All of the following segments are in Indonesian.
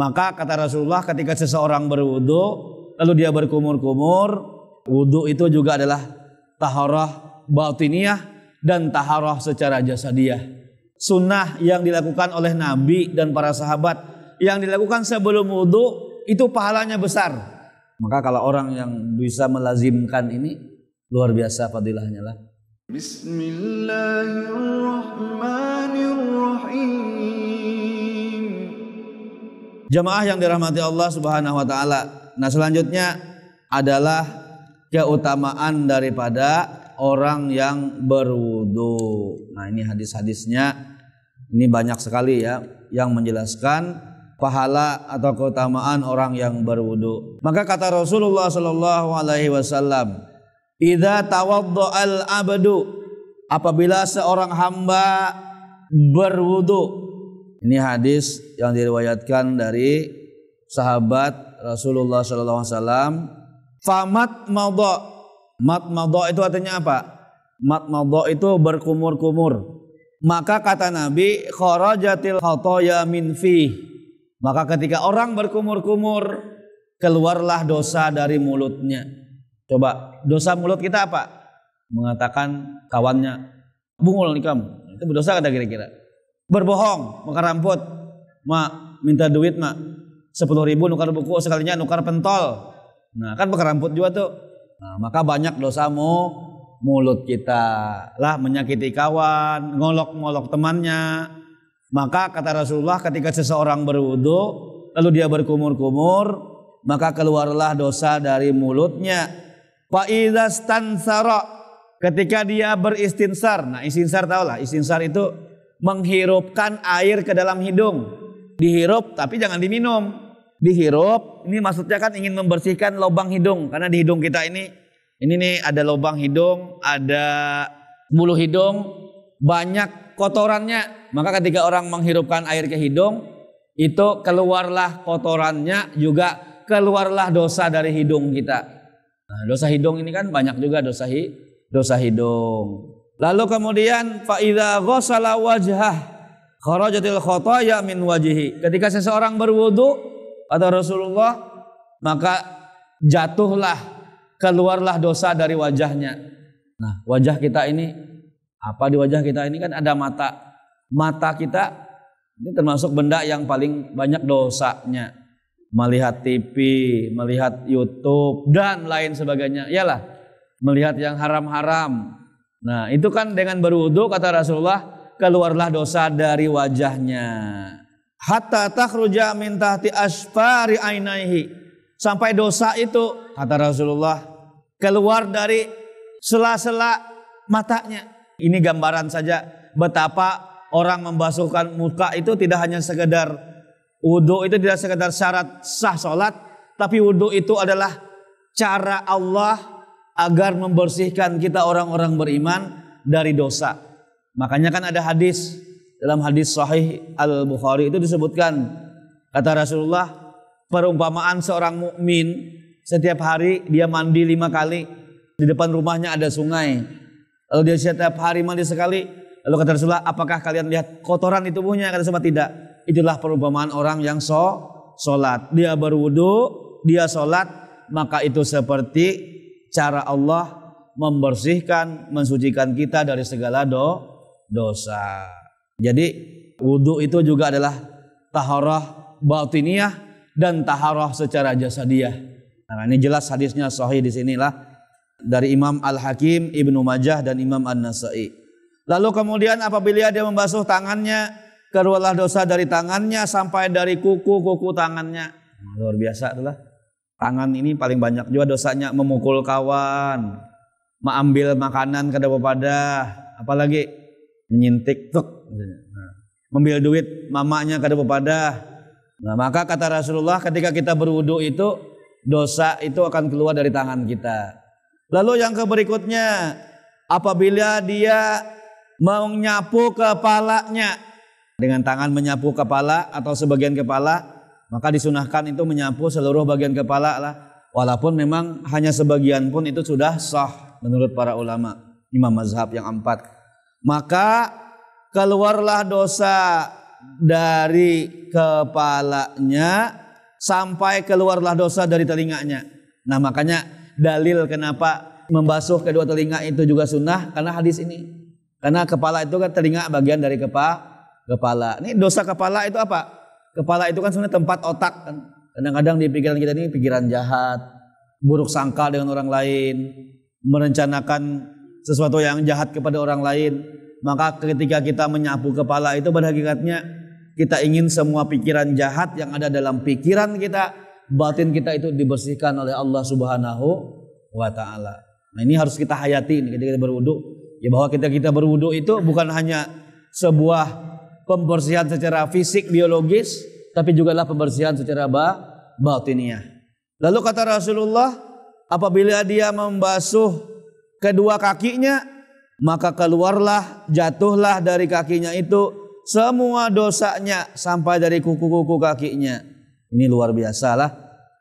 Maka kata Rasulullah ketika seseorang berwudu lalu dia berkumur-kumur, wudu itu juga adalah taharah batiniah dan taharah secara jasadiah. Sunnah yang dilakukan oleh Nabi dan para sahabat yang dilakukan sebelum wudu itu pahalanya besar. Maka kalau orang yang bisa melazimkan ini luar biasa fadilahnya lah. Bismillahirrahmanirrahim. Jamaah yang dirahmati Allah Subhanahu wa taala. Nah, selanjutnya adalah keutamaan daripada orang yang berwudu. Nah, ini hadis-hadisnya ini banyak sekali ya yang menjelaskan pahala atau keutamaan orang yang berwudu. Maka kata Rasulullah Shallallahu Alaihi Wasallam, "Idza tawaddo abdu apabila seorang hamba berwudu ini hadis yang diriwayatkan dari sahabat Rasulullah sallallahu alaihi wasallam. Famat madha. Mat madha itu artinya apa? Mat madha itu berkumur-kumur. Maka kata Nabi, kharajatil khotoya min fi. Maka ketika orang berkumur-kumur, keluarlah dosa dari mulutnya. Coba, dosa mulut kita apa? Mengatakan kawannya, bungul nih kamu. Itu berdosa kata kira-kira berbohong nukar rambut mak minta duit mak sepuluh ribu nukar buku sekalinya nukar pentol nah kan nukar rambut juga tuh nah, maka banyak dosamu mulut kita lah menyakiti kawan ngolok-ngolok temannya maka kata Rasulullah ketika seseorang berwudu lalu dia berkumur-kumur maka keluarlah dosa dari mulutnya. Faidastansara ketika dia beristinsar. Nah, istinsar tahulah, istinsar itu menghirupkan air ke dalam hidung. Dihirup tapi jangan diminum. Dihirup, ini maksudnya kan ingin membersihkan lubang hidung karena di hidung kita ini ini nih ada lubang hidung, ada bulu hidung, banyak kotorannya. Maka ketika orang menghirupkan air ke hidung, itu keluarlah kotorannya juga keluarlah dosa dari hidung kita. Nah, dosa hidung ini kan banyak juga dosa hi, dosa hidung. Lalu kemudian faida ghusala wajhah kharajatil khotaya min wajihi. Ketika seseorang berwudu pada Rasulullah maka jatuhlah keluarlah dosa dari wajahnya. Nah, wajah kita ini apa di wajah kita ini kan ada mata. Mata kita ini termasuk benda yang paling banyak dosanya. Melihat TV, melihat YouTube dan lain sebagainya. Iyalah, melihat yang haram-haram, Nah, itu kan dengan berwudhu kata Rasulullah, keluarlah dosa dari wajahnya. Hatta takruja min tahti asfari ainaihi. Sampai dosa itu kata Rasulullah keluar dari sela-sela matanya. Ini gambaran saja betapa orang membasuhkan muka itu tidak hanya sekedar wudhu itu tidak sekedar syarat sah solat tapi wudhu itu adalah cara Allah agar membersihkan kita orang-orang beriman dari dosa. Makanya kan ada hadis dalam hadis sahih Al-Bukhari itu disebutkan kata Rasulullah perumpamaan seorang mukmin setiap hari dia mandi lima kali di depan rumahnya ada sungai lalu dia setiap hari mandi sekali lalu kata Rasulullah apakah kalian lihat kotoran di tubuhnya kata Rasulullah tidak itulah perumpamaan orang yang so solat dia berwudu dia solat maka itu seperti cara Allah membersihkan, mensucikan kita dari segala do, dosa. Jadi wudhu itu juga adalah taharah batiniah dan taharah secara jasadiah. Nah, ini jelas hadisnya sahih di sinilah dari Imam Al-Hakim, Ibnu Majah dan Imam An-Nasa'i. Lalu kemudian apabila dia membasuh tangannya, keluarlah dosa dari tangannya sampai dari kuku-kuku tangannya. Luar biasa itulah Tangan ini paling banyak juga dosanya memukul kawan, mengambil makanan dapur pada, apalagi menyintik tuk, nah, duit mamanya dapur pada. Nah, maka kata Rasulullah ketika kita berwudu itu dosa itu akan keluar dari tangan kita. Lalu yang berikutnya apabila dia menyapu kepalanya dengan tangan menyapu kepala atau sebagian kepala maka disunahkan itu menyapu seluruh bagian kepala lah. Walaupun memang hanya sebagian pun itu sudah sah menurut para ulama imam mazhab yang empat. Maka keluarlah dosa dari kepalanya sampai keluarlah dosa dari telinganya. Nah makanya dalil kenapa membasuh kedua telinga itu juga sunnah karena hadis ini. Karena kepala itu kan telinga bagian dari kepala kepala. Ini dosa kepala itu apa? Kepala itu kan sebenarnya tempat otak kan. Kadang-kadang di pikiran kita ini pikiran jahat, buruk sangka dengan orang lain, merencanakan sesuatu yang jahat kepada orang lain. Maka ketika kita menyapu kepala itu pada hakikatnya kita ingin semua pikiran jahat yang ada dalam pikiran kita, batin kita itu dibersihkan oleh Allah Subhanahu wa taala. Nah, ini harus kita hayati ketika kita berwudu, ya bahwa kita kita berwudu itu bukan hanya sebuah pembersihan secara fisik biologis tapi juga adalah pembersihan secara batiniah. Lalu kata Rasulullah, apabila dia membasuh kedua kakinya, maka keluarlah, jatuhlah dari kakinya itu semua dosanya sampai dari kuku-kuku kakinya. Ini luar biasa lah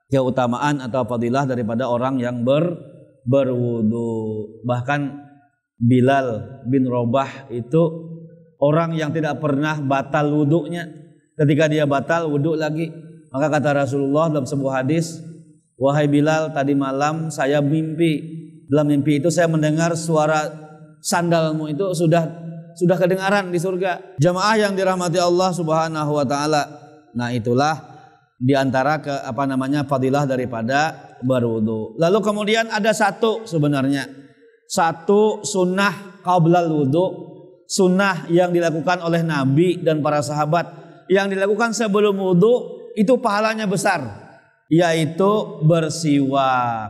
keutamaan atau fadilah daripada orang yang ber berwudu. Bahkan Bilal bin Robah itu Orang yang tidak pernah batal wuduknya, ketika dia batal wuduk lagi, maka kata Rasulullah dalam sebuah hadis, wahai Bilal tadi malam saya mimpi. Dalam mimpi itu saya mendengar suara sandalmu itu sudah sudah kedengaran di surga. Jamaah yang dirahmati Allah Subhanahu wa taala. Nah, itulah di antara ke apa namanya fadilah daripada berwudu. Lalu kemudian ada satu sebenarnya satu sunnah qablal wudu sunnah yang dilakukan oleh Nabi dan para sahabat yang dilakukan sebelum wudhu itu pahalanya besar yaitu bersiwak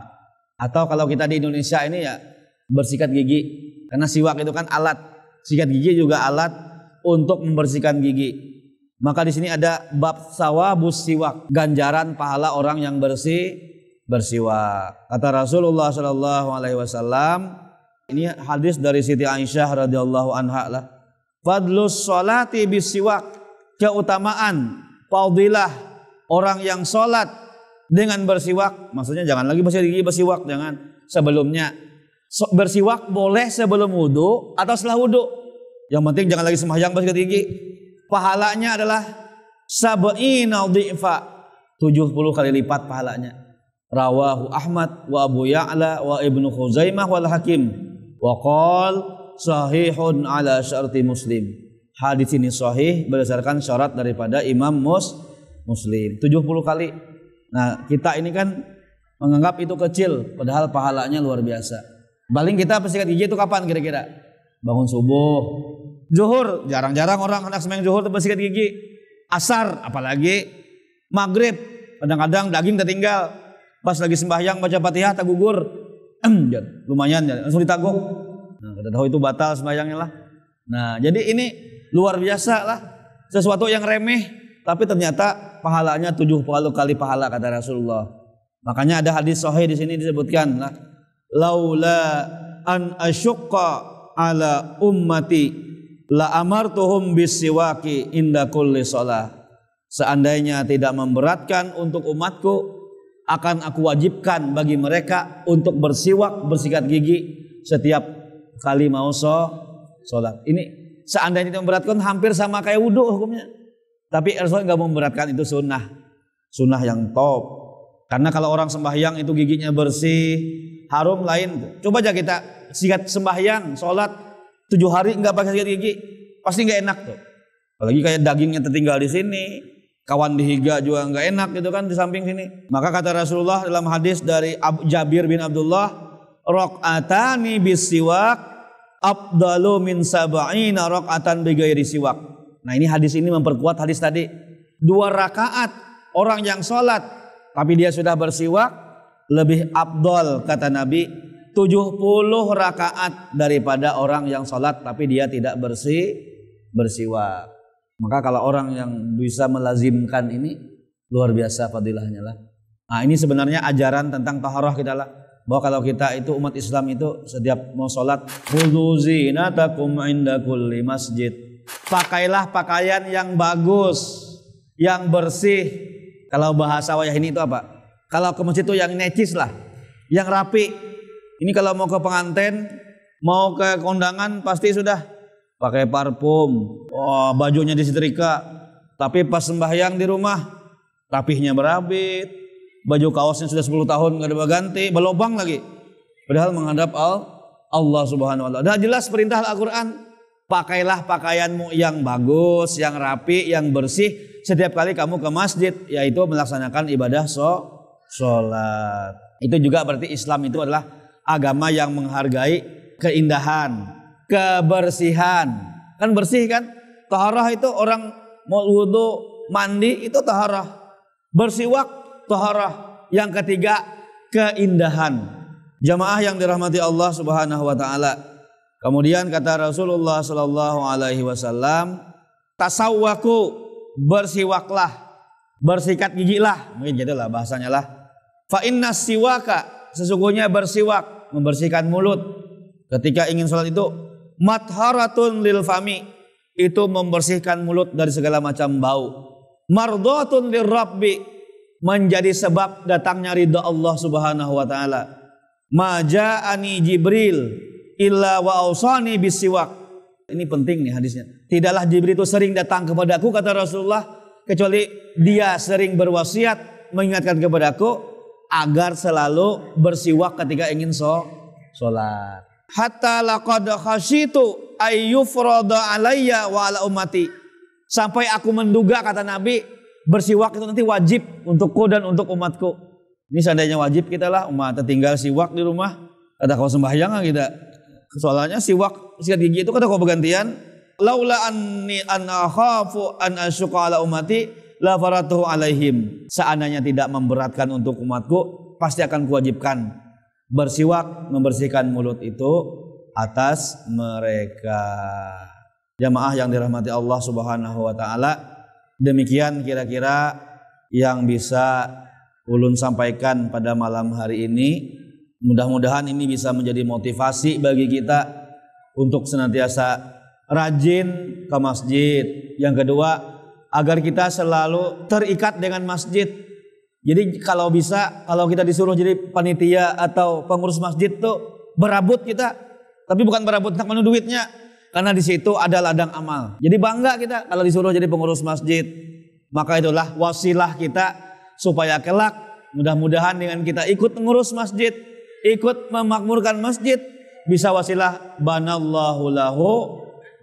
atau kalau kita di Indonesia ini ya bersikat gigi karena siwak itu kan alat sikat gigi juga alat untuk membersihkan gigi maka di sini ada bab sawabus siwak ganjaran pahala orang yang bersih bersiwak kata Rasulullah Shallallahu Alaihi Wasallam ini hadis dari Siti Aisyah radhiyallahu anha lah. Fadlus sholati bisiwak keutamaan fadilah orang yang sholat dengan bersiwak maksudnya jangan lagi gigi bersiwak jangan sebelumnya bersiwak boleh sebelum wudhu atau setelah wudhu yang penting jangan lagi sembahyang bersih gigi pahalanya adalah sab'ina dhifa 70 kali lipat pahalanya rawahu Ahmad wa Abu Ya'la wa Ibnu Khuzaimah wal Hakim Wakol sahihun ala syarti muslim. Hadis ini sahih berdasarkan syarat daripada Imam Mus Muslim. 70 kali. Nah, kita ini kan menganggap itu kecil padahal pahalanya luar biasa. Paling kita pesikat gigi itu kapan kira-kira? Bangun subuh. Zuhur, jarang-jarang orang anak semeng zuhur tuh pesikat gigi. Asar apalagi maghrib kadang-kadang daging tertinggal. Pas lagi sembahyang baca patihah tak gugur, lumayan ya langsung ditanggung. nah kata tahu itu batal sembayangnya lah nah jadi ini luar biasa lah sesuatu yang remeh tapi ternyata pahalanya 70 kali pahala kata Rasulullah makanya ada hadis sahih di sini disebutkan lah laula an asyqa ala ummati la amartuhum bisiwaki inda kulli sholah. seandainya tidak memberatkan untuk umatku akan aku wajibkan bagi mereka untuk bersiwak bersikat gigi setiap kali mau sholat. Ini seandainya itu memberatkan hampir sama kayak wudhu hukumnya. Tapi Rasul nggak memberatkan itu sunnah, sunnah yang top. Karena kalau orang sembahyang itu giginya bersih, harum lain. Coba aja kita sikat sembahyang, sholat tujuh hari nggak pakai sikat gigi, pasti nggak enak tuh. Apalagi kayak dagingnya tertinggal di sini, kawan dihiga juga nggak enak gitu kan di samping sini. Maka kata Rasulullah dalam hadis dari Jabir bin Abdullah, rokatani bisiwak abdalu min sab'ina rokatan bigairi siwak. Nah ini hadis ini memperkuat hadis tadi. Dua rakaat orang yang sholat tapi dia sudah bersiwak lebih abdol kata Nabi 70 rakaat daripada orang yang sholat tapi dia tidak bersih bersiwak. Maka kalau orang yang bisa melazimkan ini luar biasa fadilahnya lah. Nah, ini sebenarnya ajaran tentang taharah kita lah. Bahwa kalau kita itu umat Islam itu setiap mau sholat zinatakum inda kulli masjid. Pakailah pakaian yang bagus, yang bersih. Kalau bahasa wayah ini itu apa? Kalau ke masjid itu yang necis lah, yang rapi. Ini kalau mau ke pengantin, mau ke kondangan pasti sudah pakai parfum, oh, bajunya disetrika, tapi pas sembahyang di rumah tapihnya berabit, baju kaosnya sudah 10 tahun nggak ada ganti, belobang lagi. Padahal menghadap al Allah Subhanahu wa taala. Dah jelas perintah Al-Qur'an, pakailah pakaianmu yang bagus, yang rapi, yang bersih setiap kali kamu ke masjid, yaitu melaksanakan ibadah so sholat. Itu juga berarti Islam itu adalah agama yang menghargai keindahan, kebersihan. Kan bersih kan? Taharah itu orang mau wudhu, mandi itu taharah. Bersiwak taharah. Yang ketiga keindahan. Jamaah yang dirahmati Allah Subhanahu wa taala. Kemudian kata Rasulullah sallallahu alaihi wasallam, "Tasawwaku, bersiwaklah, bersikat gigilah." Mungkin jadilah gitu bahasanya lah. Fa inna siwaka, sesungguhnya bersiwak, membersihkan mulut. Ketika ingin sholat itu Matharatun lil fami itu membersihkan mulut dari segala macam bau. Mardhatun lil rabbi menjadi sebab datangnya ridha Allah Subhanahu wa taala. Maja'ani Jibril illa wa ausani bisiwak. Ini penting nih hadisnya. Tidaklah Jibril itu sering datang kepadaku kata Rasulullah kecuali dia sering berwasiat mengingatkan kepadaku agar selalu bersiwak ketika ingin sholat hatta laqad khasyitu ayyufrada alayya wa ala ummati. Sampai aku menduga kata Nabi bersiwak itu nanti wajib untukku dan untuk umatku. Ini seandainya wajib kita lah umat tertinggal siwak di rumah. Ada kau sembahyang kita. Soalnya siwak sikat gigi itu kata kau bergantian. Laula anni an akhafu an asyqa ala umati la faratuhu alaihim. Seandainya tidak memberatkan untuk umatku, pasti akan kuwajibkan bersiwak membersihkan mulut itu atas mereka. Jamaah yang dirahmati Allah Subhanahu wa taala, demikian kira-kira yang bisa ulun sampaikan pada malam hari ini. Mudah-mudahan ini bisa menjadi motivasi bagi kita untuk senantiasa rajin ke masjid. Yang kedua, agar kita selalu terikat dengan masjid jadi kalau bisa, kalau kita disuruh jadi panitia atau pengurus masjid tuh berabut kita. Tapi bukan berabut nak menu duitnya. Karena di situ ada ladang amal. Jadi bangga kita kalau disuruh jadi pengurus masjid. Maka itulah wasilah kita supaya kelak mudah-mudahan dengan kita ikut mengurus masjid, ikut memakmurkan masjid, bisa wasilah banallahu lahu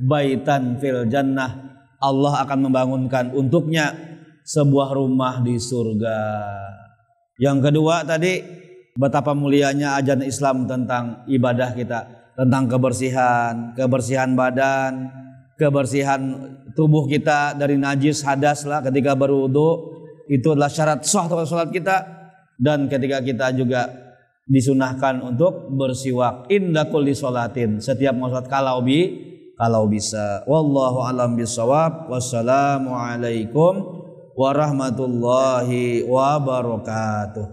baitan fil jannah. Allah akan membangunkan untuknya sebuah rumah di surga. Yang kedua tadi betapa mulianya ajaran Islam tentang ibadah kita, tentang kebersihan, kebersihan badan, kebersihan tubuh kita dari najis hadas lah ketika berwudu itu adalah syarat sah sholat kita dan ketika kita juga disunahkan untuk bersiwak indakul disolatin setiap setiap sholat kalau bi kalau bisa wallahu alam bisawab wassalamu alaikum warahmatullahi wabarakatuh